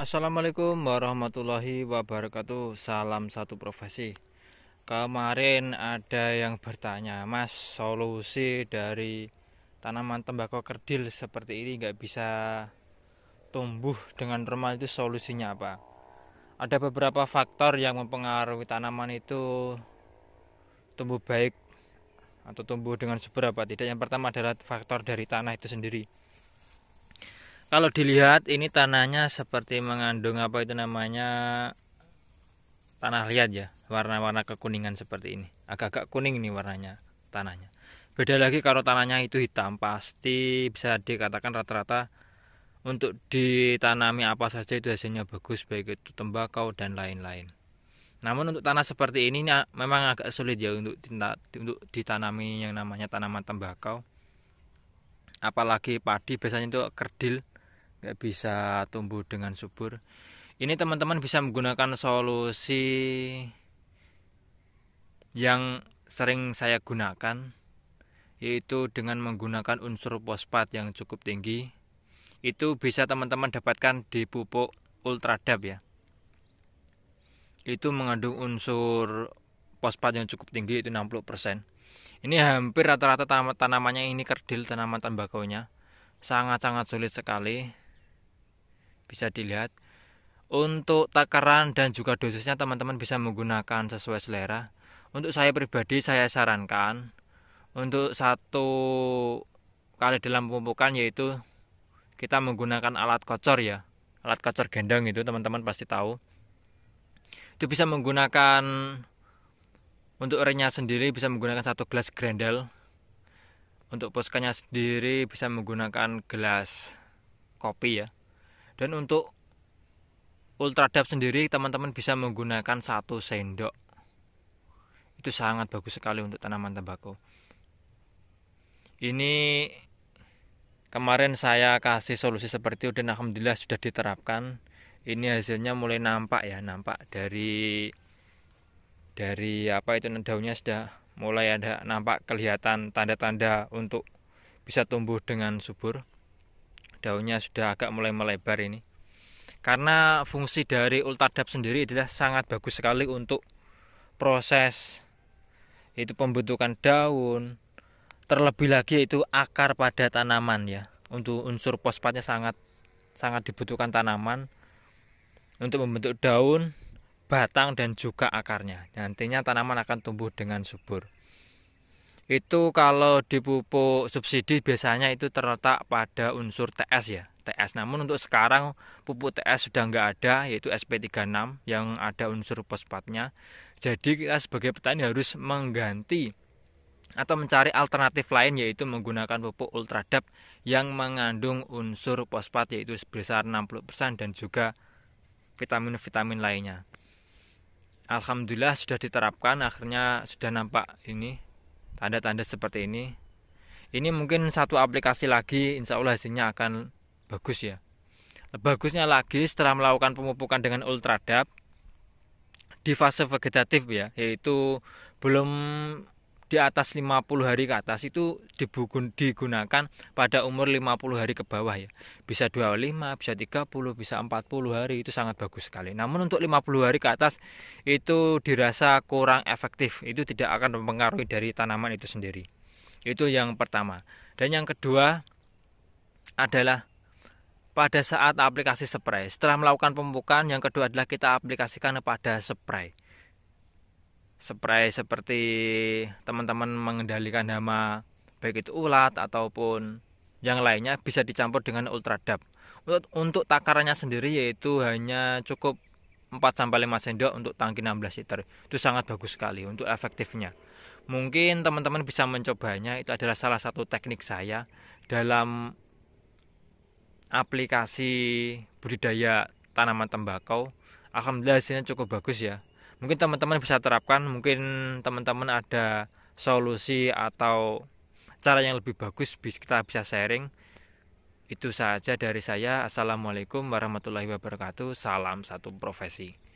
Assalamualaikum warahmatullahi wabarakatuh Salam satu profesi Kemarin ada yang bertanya Mas solusi dari tanaman tembakau kerdil seperti ini nggak bisa tumbuh dengan normal itu solusinya apa Ada beberapa faktor yang mempengaruhi tanaman itu tumbuh baik atau tumbuh dengan seberapa tidak Yang pertama adalah faktor dari tanah itu sendiri kalau dilihat ini tanahnya seperti mengandung apa itu namanya tanah liat ya warna-warna kekuningan seperti ini agak-agak kuning ini warnanya tanahnya beda lagi kalau tanahnya itu hitam pasti bisa dikatakan rata-rata untuk ditanami apa saja itu hasilnya bagus baik itu tembakau dan lain-lain namun untuk tanah seperti ini memang agak sulit ya untuk untuk ditanami yang namanya tanaman tembakau apalagi padi biasanya itu kerdil nggak bisa tumbuh dengan subur ini teman-teman bisa menggunakan solusi yang sering saya gunakan yaitu dengan menggunakan unsur fosfat yang cukup tinggi itu bisa teman-teman dapatkan di pupuk ultradap ya itu mengandung unsur fosfat yang cukup tinggi itu 60% ini hampir rata-rata tanamannya ini kerdil tanaman tembakau nya sangat-sangat sulit sekali bisa dilihat untuk takaran dan juga dosisnya teman-teman bisa menggunakan sesuai selera untuk saya pribadi saya sarankan untuk satu kali dalam pemupukan yaitu kita menggunakan alat kocor ya alat kocor gendang itu teman-teman pasti tahu itu bisa menggunakan untuk renyah sendiri bisa menggunakan satu gelas grendel untuk poskanya sendiri bisa menggunakan gelas kopi ya dan untuk ultra ultradap sendiri teman-teman bisa menggunakan satu sendok itu sangat bagus sekali untuk tanaman tembakau ini kemarin saya kasih solusi seperti itu dan alhamdulillah sudah diterapkan ini hasilnya mulai nampak ya nampak dari dari apa itu daunnya sudah mulai ada nampak kelihatan tanda-tanda untuk bisa tumbuh dengan subur daunnya sudah agak mulai melebar ini karena fungsi dari ultadap sendiri adalah sangat bagus sekali untuk proses itu pembentukan daun terlebih lagi itu akar pada tanaman ya untuk unsur fosfatnya sangat sangat dibutuhkan tanaman untuk membentuk daun batang dan juga akarnya nantinya tanaman akan tumbuh dengan subur itu kalau dipupuk subsidi biasanya itu terletak pada unsur TS ya TS namun untuk sekarang pupuk TS sudah nggak ada yaitu SP36 yang ada unsur fosfatnya jadi kita sebagai petani harus mengganti atau mencari alternatif lain yaitu menggunakan pupuk ultradap yang mengandung unsur fosfat yaitu sebesar 60% dan juga vitamin-vitamin lainnya. Alhamdulillah sudah diterapkan akhirnya sudah nampak ini tanda-tanda seperti ini ini mungkin satu aplikasi lagi insya Allah hasilnya akan bagus ya bagusnya lagi setelah melakukan pemupukan dengan ultradap di fase vegetatif ya yaitu belum di atas 50 hari ke atas itu dibugun, digunakan pada umur 50 hari ke bawah ya. Bisa 25, bisa 30, bisa 40 hari itu sangat bagus sekali. Namun untuk 50 hari ke atas itu dirasa kurang efektif. Itu tidak akan mempengaruhi dari tanaman itu sendiri. Itu yang pertama. Dan yang kedua adalah pada saat aplikasi spray. Setelah melakukan pemupukan, yang kedua adalah kita aplikasikan pada spray spray seperti teman-teman mengendalikan hama baik itu ulat ataupun yang lainnya bisa dicampur dengan ultradap. Untuk, untuk takarannya sendiri yaitu hanya cukup 4 sampai 5 sendok untuk tangki 16 liter. Itu sangat bagus sekali untuk efektifnya. Mungkin teman-teman bisa mencobanya, itu adalah salah satu teknik saya dalam aplikasi budidaya tanaman tembakau. Alhamdulillah hasilnya cukup bagus ya mungkin teman-teman bisa terapkan mungkin teman-teman ada solusi atau cara yang lebih bagus kita bisa sharing itu saja dari saya assalamualaikum warahmatullahi wabarakatuh salam satu profesi